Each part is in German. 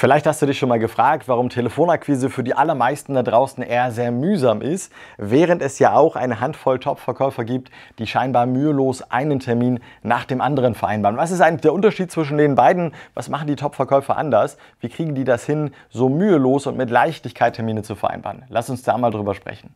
Vielleicht hast du dich schon mal gefragt, warum Telefonakquise für die allermeisten da draußen eher sehr mühsam ist, während es ja auch eine Handvoll Top-Verkäufer gibt, die scheinbar mühelos einen Termin nach dem anderen vereinbaren. Was ist eigentlich der Unterschied zwischen den beiden? Was machen die Top-Verkäufer anders? Wie kriegen die das hin, so mühelos und mit Leichtigkeit Termine zu vereinbaren? Lass uns da mal drüber sprechen.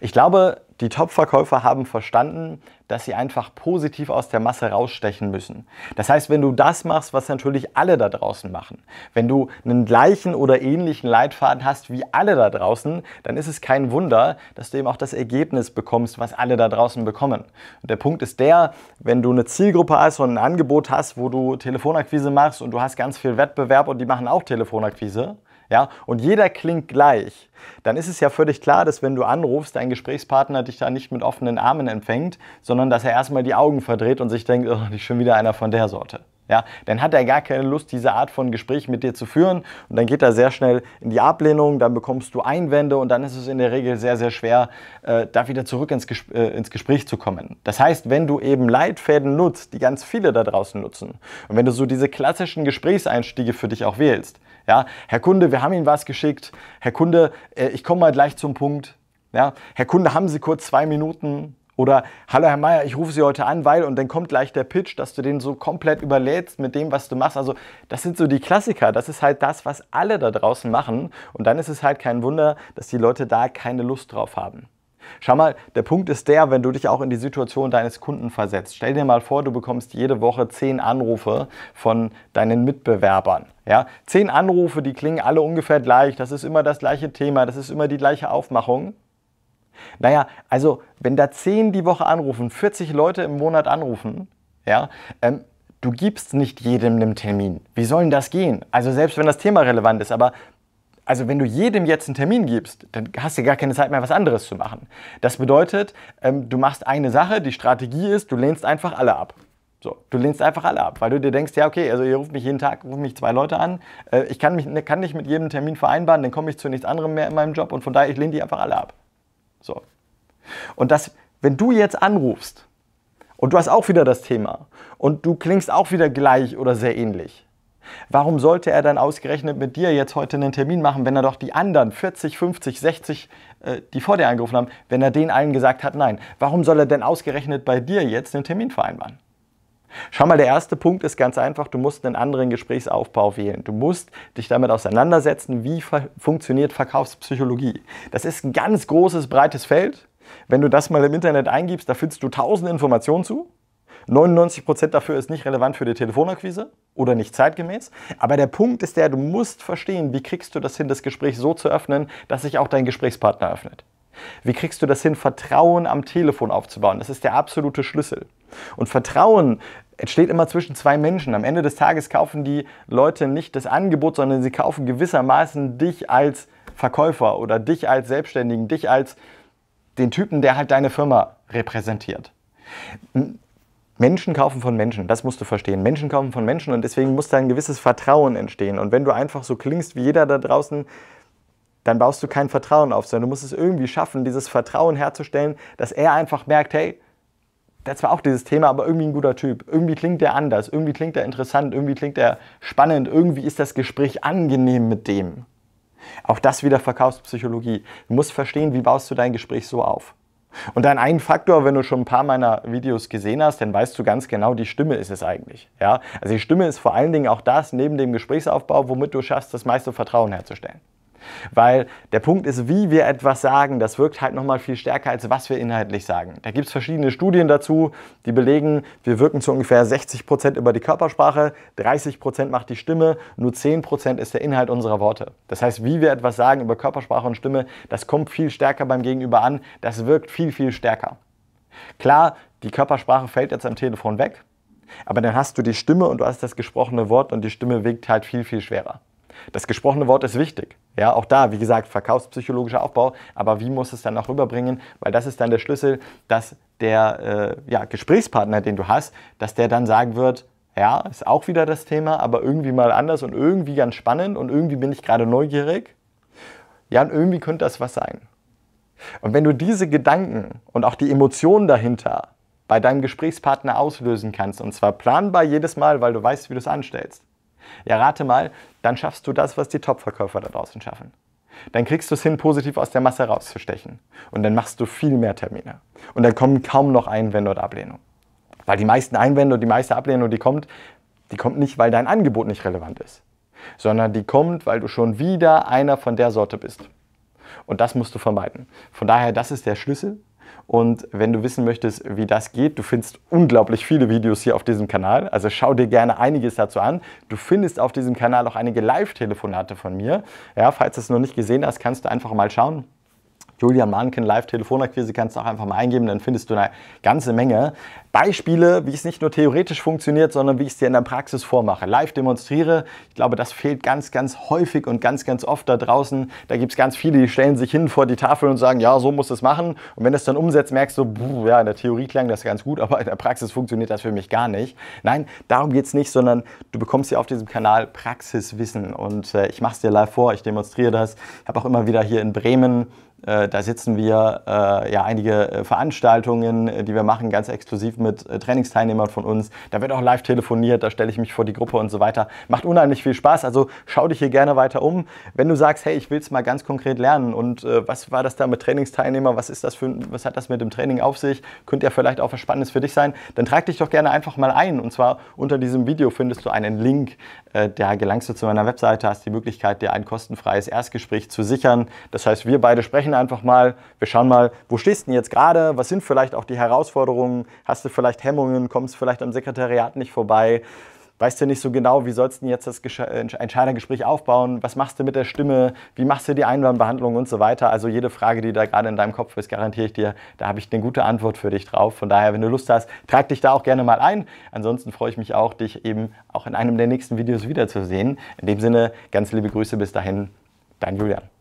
Ich glaube, die Top-Verkäufer haben verstanden, dass sie einfach positiv aus der Masse rausstechen müssen. Das heißt, wenn du das machst, was natürlich alle da draußen machen, wenn du einen gleichen oder ähnlichen Leitfaden hast wie alle da draußen, dann ist es kein Wunder, dass du eben auch das Ergebnis bekommst, was alle da draußen bekommen. Und der Punkt ist der, wenn du eine Zielgruppe hast und ein Angebot hast, wo du Telefonakquise machst und du hast ganz viel Wettbewerb und die machen auch Telefonakquise, ja, und jeder klingt gleich, dann ist es ja völlig klar, dass wenn du anrufst, dein Gesprächspartner dich da nicht mit offenen Armen empfängt, sondern dass er erstmal die Augen verdreht und sich denkt, oh, nicht schon wieder einer von der Sorte. Ja, dann hat er gar keine Lust, diese Art von Gespräch mit dir zu führen und dann geht er sehr schnell in die Ablehnung, dann bekommst du Einwände und dann ist es in der Regel sehr, sehr schwer, äh, da wieder zurück ins, Ges äh, ins Gespräch zu kommen. Das heißt, wenn du eben Leitfäden nutzt, die ganz viele da draußen nutzen und wenn du so diese klassischen Gesprächseinstiege für dich auch wählst, ja, Herr Kunde, wir haben Ihnen was geschickt. Herr Kunde, äh, ich komme mal gleich zum Punkt. Ja, Herr Kunde, haben Sie kurz zwei Minuten? Oder hallo Herr Meier, ich rufe Sie heute an, weil und dann kommt gleich der Pitch, dass du den so komplett überlädst mit dem, was du machst. Also das sind so die Klassiker. Das ist halt das, was alle da draußen machen. Und dann ist es halt kein Wunder, dass die Leute da keine Lust drauf haben. Schau mal, der Punkt ist der, wenn du dich auch in die Situation deines Kunden versetzt. Stell dir mal vor, du bekommst jede Woche zehn Anrufe von deinen Mitbewerbern. Ja, zehn Anrufe, die klingen alle ungefähr gleich. Das ist immer das gleiche Thema, das ist immer die gleiche Aufmachung. Naja, also wenn da zehn die Woche anrufen, 40 Leute im Monat anrufen, ja, ähm, du gibst nicht jedem einen Termin. Wie soll denn das gehen? Also selbst wenn das Thema relevant ist, aber also wenn du jedem jetzt einen Termin gibst, dann hast du gar keine Zeit mehr, was anderes zu machen. Das bedeutet, ähm, du machst eine Sache, die Strategie ist, du lehnst einfach alle ab. So, du lehnst einfach alle ab, weil du dir denkst, ja, okay, also ihr ruft mich jeden Tag, ruft mich zwei Leute an, äh, ich kann, mich, ne, kann nicht mit jedem Termin vereinbaren, dann komme ich zu nichts anderem mehr in meinem Job und von daher, ich lehne die einfach alle ab. So. Und das, wenn du jetzt anrufst und du hast auch wieder das Thema und du klingst auch wieder gleich oder sehr ähnlich, warum sollte er dann ausgerechnet mit dir jetzt heute einen Termin machen, wenn er doch die anderen 40, 50, 60, äh, die vor dir angerufen haben, wenn er denen allen gesagt hat, nein, warum soll er denn ausgerechnet bei dir jetzt einen Termin vereinbaren? Schau mal, der erste Punkt ist ganz einfach, du musst einen anderen Gesprächsaufbau wählen. Du musst dich damit auseinandersetzen, wie funktioniert Verkaufspsychologie. Das ist ein ganz großes, breites Feld. Wenn du das mal im Internet eingibst, da findest du tausend Informationen zu. 99% dafür ist nicht relevant für die Telefonakquise oder nicht zeitgemäß. Aber der Punkt ist der, du musst verstehen, wie kriegst du das hin, das Gespräch so zu öffnen, dass sich auch dein Gesprächspartner öffnet. Wie kriegst du das hin, Vertrauen am Telefon aufzubauen? Das ist der absolute Schlüssel. Und Vertrauen entsteht immer zwischen zwei Menschen. Am Ende des Tages kaufen die Leute nicht das Angebot, sondern sie kaufen gewissermaßen dich als Verkäufer oder dich als Selbstständigen, dich als den Typen, der halt deine Firma repräsentiert. Menschen kaufen von Menschen, das musst du verstehen. Menschen kaufen von Menschen und deswegen muss da ein gewisses Vertrauen entstehen. Und wenn du einfach so klingst wie jeder da draußen, dann baust du kein Vertrauen auf, sondern du musst es irgendwie schaffen, dieses Vertrauen herzustellen, dass er einfach merkt, hey, das war auch dieses Thema, aber irgendwie ein guter Typ. Irgendwie klingt der anders, irgendwie klingt er interessant, irgendwie klingt er spannend, irgendwie ist das Gespräch angenehm mit dem. Auch das wieder Verkaufspsychologie. Du musst verstehen, wie baust du dein Gespräch so auf. Und dann ein Faktor, wenn du schon ein paar meiner Videos gesehen hast, dann weißt du ganz genau, die Stimme ist es eigentlich. Ja? Also die Stimme ist vor allen Dingen auch das neben dem Gesprächsaufbau, womit du schaffst, das meiste Vertrauen herzustellen. Weil der Punkt ist, wie wir etwas sagen, das wirkt halt nochmal viel stärker, als was wir inhaltlich sagen. Da gibt es verschiedene Studien dazu, die belegen, wir wirken zu ungefähr 60% Prozent über die Körpersprache, 30% Prozent macht die Stimme, nur 10% Prozent ist der Inhalt unserer Worte. Das heißt, wie wir etwas sagen über Körpersprache und Stimme, das kommt viel stärker beim Gegenüber an, das wirkt viel, viel stärker. Klar, die Körpersprache fällt jetzt am Telefon weg, aber dann hast du die Stimme und du hast das gesprochene Wort und die Stimme wirkt halt viel, viel schwerer. Das gesprochene Wort ist wichtig. Ja, auch da, wie gesagt, verkaufspsychologischer Aufbau. Aber wie muss es dann auch rüberbringen? Weil das ist dann der Schlüssel, dass der äh, ja, Gesprächspartner, den du hast, dass der dann sagen wird, ja, ist auch wieder das Thema, aber irgendwie mal anders und irgendwie ganz spannend und irgendwie bin ich gerade neugierig. Ja, und irgendwie könnte das was sein. Und wenn du diese Gedanken und auch die Emotionen dahinter bei deinem Gesprächspartner auslösen kannst, und zwar planbar jedes Mal, weil du weißt, wie du es anstellst, ja, rate mal, dann schaffst du das, was die Top-Verkäufer da draußen schaffen. Dann kriegst du es hin, positiv aus der Masse rauszustechen. Und dann machst du viel mehr Termine. Und dann kommen kaum noch Einwände oder Ablehnung. Weil die meisten Einwände und die meiste Ablehnung, die kommt, die kommt nicht, weil dein Angebot nicht relevant ist, sondern die kommt, weil du schon wieder einer von der Sorte bist. Und das musst du vermeiden. Von daher, das ist der Schlüssel. Und wenn du wissen möchtest, wie das geht, du findest unglaublich viele Videos hier auf diesem Kanal. Also schau dir gerne einiges dazu an. Du findest auf diesem Kanal auch einige Live-Telefonate von mir. Ja, falls du es noch nicht gesehen hast, kannst du einfach mal schauen. Julian Manken, Live-Telefonakquise kannst du auch einfach mal eingeben, dann findest du eine ganze Menge Beispiele, wie es nicht nur theoretisch funktioniert, sondern wie ich es dir in der Praxis vormache, live demonstriere. Ich glaube, das fehlt ganz, ganz häufig und ganz, ganz oft da draußen. Da gibt es ganz viele, die stellen sich hin vor die Tafel und sagen, ja, so muss es machen. Und wenn du es dann umsetzt, merkst du, buh, ja, in der Theorie klang das ganz gut, aber in der Praxis funktioniert das für mich gar nicht. Nein, darum geht es nicht, sondern du bekommst hier auf diesem Kanal Praxiswissen und äh, ich mache es dir live vor, ich demonstriere das. Ich habe auch immer wieder hier in Bremen äh, da sitzen wir äh, ja einige äh, Veranstaltungen, die wir machen, ganz exklusiv mit Trainingsteilnehmern von uns. Da wird auch live telefoniert, da stelle ich mich vor die Gruppe und so weiter. Macht unheimlich viel Spaß, also schau dich hier gerne weiter um. Wenn du sagst, hey, ich will es mal ganz konkret lernen und was war das da mit Trainingsteilnehmer, was ist das für, was hat das mit dem Training auf sich, könnte ja vielleicht auch was Spannendes für dich sein, dann trag dich doch gerne einfach mal ein. Und zwar unter diesem Video findest du einen Link, da gelangst du zu meiner Webseite, hast die Möglichkeit, dir ein kostenfreies Erstgespräch zu sichern. Das heißt, wir beide sprechen sprechen einfach mal. Wir schauen mal, wo stehst du denn jetzt gerade? Was sind vielleicht auch die Herausforderungen? Hast du vielleicht Hemmungen? Kommst vielleicht am Sekretariat nicht vorbei? Weißt du nicht so genau, wie sollst du denn jetzt das äh, Entscheidergespräch aufbauen? Was machst du mit der Stimme? Wie machst du die Einwandbehandlung und so weiter? Also jede Frage, die da gerade in deinem Kopf ist, garantiere ich dir, da habe ich eine gute Antwort für dich drauf. Von daher, wenn du Lust hast, trag dich da auch gerne mal ein. Ansonsten freue ich mich auch, dich eben auch in einem der nächsten Videos wiederzusehen. In dem Sinne, ganz liebe Grüße bis dahin, dein Julian.